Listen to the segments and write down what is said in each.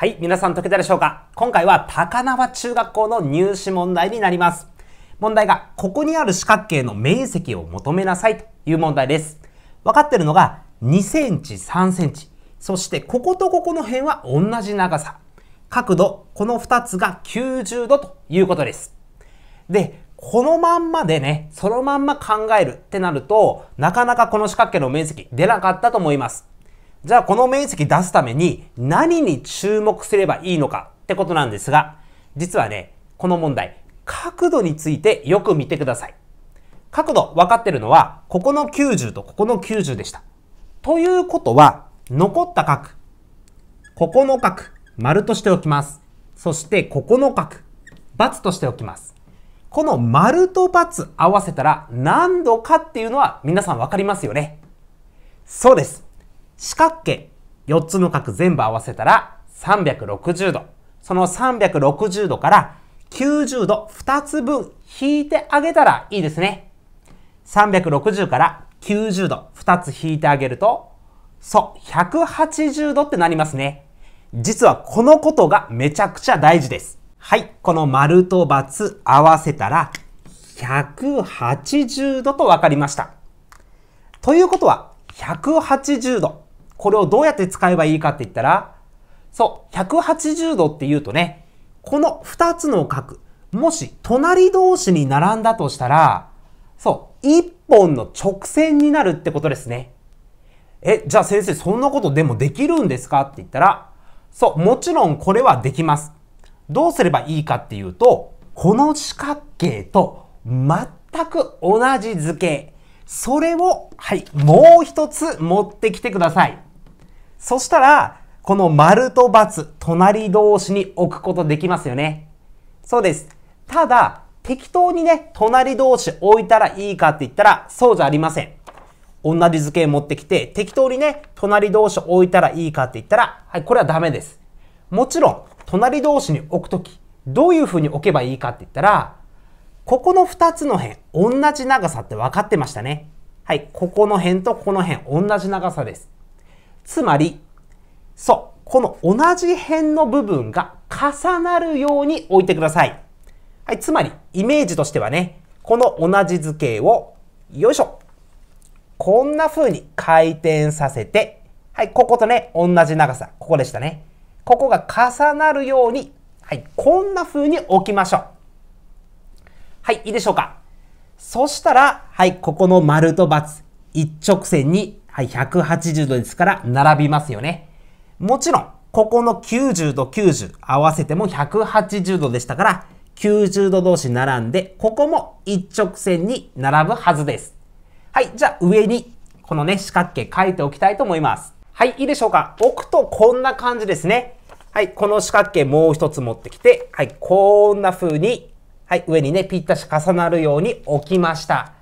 はい、皆さん解けたでしょうか今回は高輪中学校の入試問題になります。問題が、ここにある四角形の面積を求めなさいという問題です。分かってるのが、2センチ、3センチ。そして、こことここの辺は同じ長さ。角度、この2つが90度ということです。で、このまんまでね、そのまんま考えるってなると、なかなかこの四角形の面積出なかったと思います。じゃあこの面積出すために何に注目すればいいのかってことなんですが、実はね、この問題、角度についてよく見てください。角度分かってるのは、ここの90とここの90でした。ということは、残った角、ここの角、丸としておきます。そしてここの角、×としておきます。この丸と×合わせたら何度かっていうのは皆さん分かりますよね。そうです。四角形4つの角全部合わせたら360度。その360度から90度2つ分引いてあげたらいいですね。360から90度2つ引いてあげると、そう、180度ってなりますね。実はこのことがめちゃくちゃ大事です。はい、この丸と×合わせたら180度とわかりました。ということは、180度これをどうやって使えばいいかって言ったら、そう、180度って言うとね、この2つの角、もし隣同士に並んだとしたら、そう、1本の直線になるってことですね。え、じゃあ先生、そんなことでもできるんですかって言ったら、そう、もちろんこれはできます。どうすればいいかっていうと、この四角形と全く同じ図形、それを、はい、もう一つ持ってきてください。そしたら、この丸と×、隣同士に置くことできますよね。そうです。ただ、適当にね、隣同士置いたらいいかって言ったら、そうじゃありません。同じ図形持ってきて、適当にね、隣同士置いたらいいかって言ったら、はい、これはダメです。もちろん、隣同士に置くとき、どういう風に置けばいいかって言ったら、ここの2つの辺、同じ長さって分かってましたね。はい、ここの辺とこの辺、同じ長さです。つまり、そう、この同じ辺の部分が重なるように置いてください。はい、つまり、イメージとしてはね、この同じ図形を、よいしょ、こんな風に回転させて、はい、こことね、同じ長さ、ここでしたね。ここが重なるように、はい、こんな風に置きましょう。はい、いいでしょうか。そしたら、はい、ここの丸と×、一直線にはい、180度ですから並びますよね。もちろん、ここの90度90合わせても180度でしたから、90度同士並んで、ここも一直線に並ぶはずです。はい、じゃあ上にこのね、四角形書いておきたいと思います。はい、いいでしょうか置くとこんな感じですね。はい、この四角形もう一つ持ってきて、はい、こんな風に、はい、上にね、ぴったし重なるように置きました。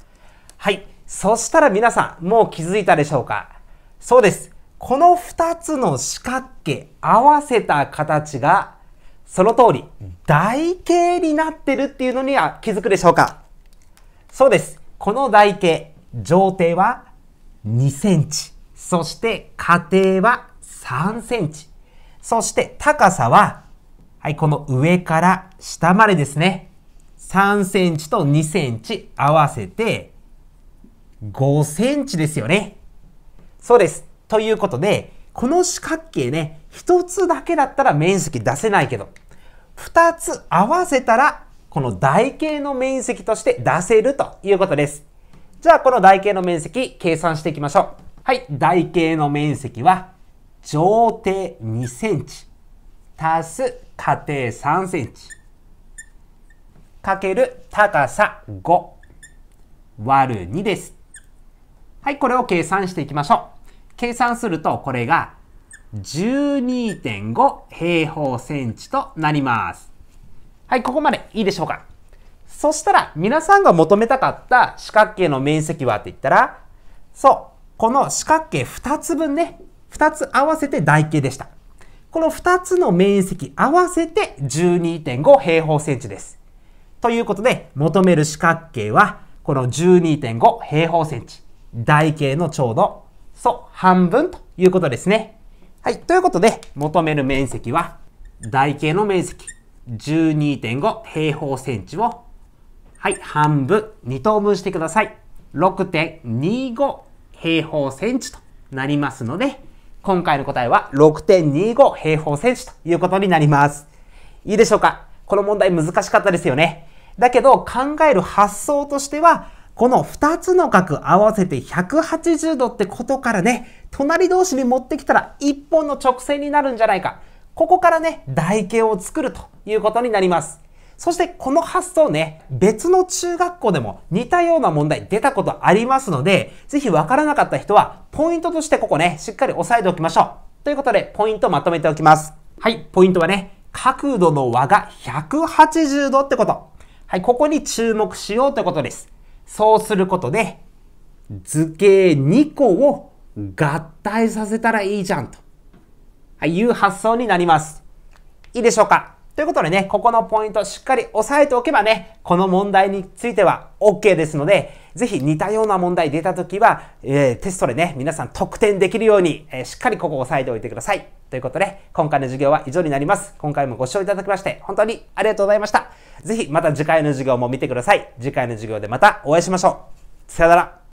はい。そしたら皆さん、もう気づいたでしょうかそうです。この二つの四角形合わせた形が、その通り、台形になってるっていうのには気づくでしょうかそうです。この台形、上底は2センチ、そして下底は3センチ、そして高さは、はい、この上から下までですね、3センチと2センチ合わせて5センチですよね。そうです。ということで、この四角形ね、一つだけだったら面積出せないけど、二つ合わせたら、この台形の面積として出せるということです。じゃあ、この台形の面積、計算していきましょう。はい、台形の面積は、上底2センチ、足す下底3センチ、かける高さ5、割る2です。はい、これを計算していきましょう。計算すると、これが12.5平方センチとなります。はい、ここまでいいでしょうか。そしたら、皆さんが求めたかった四角形の面積はって言ったら、そう、この四角形2つ分ね、2つ合わせて台形でした。この2つの面積合わせて12.5平方センチです。ということで、求める四角形は、この12.5平方センチ。台形のちょうど、そう、半分ということですね。はい、ということで、求める面積は、台形の面積12.5平方センチを、はい、半分、2等分してください。6.25平方センチとなりますので、今回の答えは6.25平方センチということになります。いいでしょうかこの問題難しかったですよね。だけど考える発想としてはこの二つの角合わせて180度ってことからね、隣同士に持ってきたら一本の直線になるんじゃないか。ここからね、台形を作るということになります。そしてこの発想ね、別の中学校でも似たような問題出たことありますので、ぜひわからなかった人は、ポイントとしてここね、しっかり押さえておきましょう。ということで、ポイントまとめておきます。はい、ポイントはね、角度の和が180度ってこと。はい、ここに注目しようということです。そうすることで、図形2個を合体させたらいいじゃんという発想になります。いいでしょうかということでね、ここのポイントしっかり押さえておけばね、この問題については OK ですので、ぜひ似たような問題出たときは、えー、テストでね、皆さん得点できるように、えー、しっかりここを押さえておいてください。ということで、今回の授業は以上になります。今回もご視聴いただきまして、本当にありがとうございました。ぜひまた次回の授業も見てください。次回の授業でまたお会いしましょう。さよなら。